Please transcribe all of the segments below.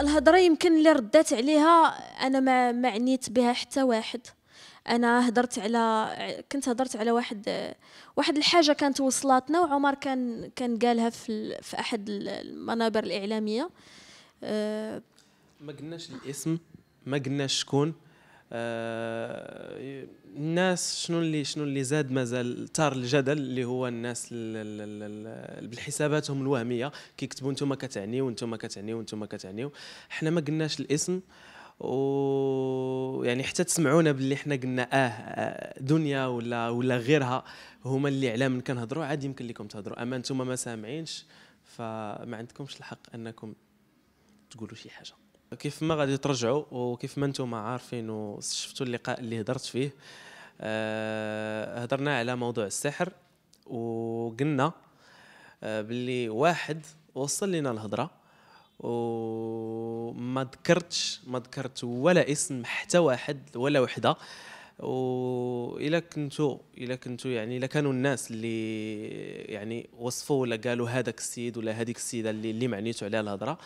الهضره يمكن اللي ردات عليها انا ما معنيت بها حتى واحد انا هضرت على كنت هضرت على واحد واحد الحاجه كانت وصلاتنا وعمر كان كان قالها في في احد المنابر الاعلاميه أه ما قلناش الاسم ما قلناش شكون آه، الناس شنو اللي شنو اللي زاد مازال ثار الجدل اللي هو الناس بالحساباتهم الوهميه كيكتبوا انتم كتعني وانتم كتعني وانتم كتعنيو حنا ما قلناش الاسم و يعني حتى تسمعونا باللي حنا قلنا آه،, اه دنيا ولا ولا غيرها هما اللي علام من كنهضروا عاد يمكن لكم تهضروا اما انتم ما سامعينش فما عندكمش الحق انكم تقولوا شي حاجه كيف ما غادي ترجعوا وكيف ما انتم عارفين وشفتوا اللقاء اللي هضرت فيه أه هضرنا على موضوع السحر وقلنا آه، باللي واحد وصل لنا الهضره وما ذكرتش ما ذكرت ولا اسم حتى واحد ولا وحده وإلا كنتو إلا كنتو يعني إلا كانوا الناس اللي يعني وصفوا ولا قالوا هذاك السيد ولا هذيك السيده اللي اللي معنيتو عليها الهضره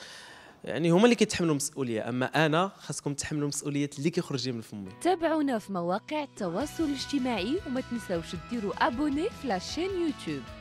يعني هما اللي كيتحملوا المسؤوليه اما انا خاصكم تحملوا مسؤوليه اللي كيخرج من فمي تابعونا في مواقع التواصل الاجتماعي وما تنساوش ديروا ابوني في لاشين يوتيوب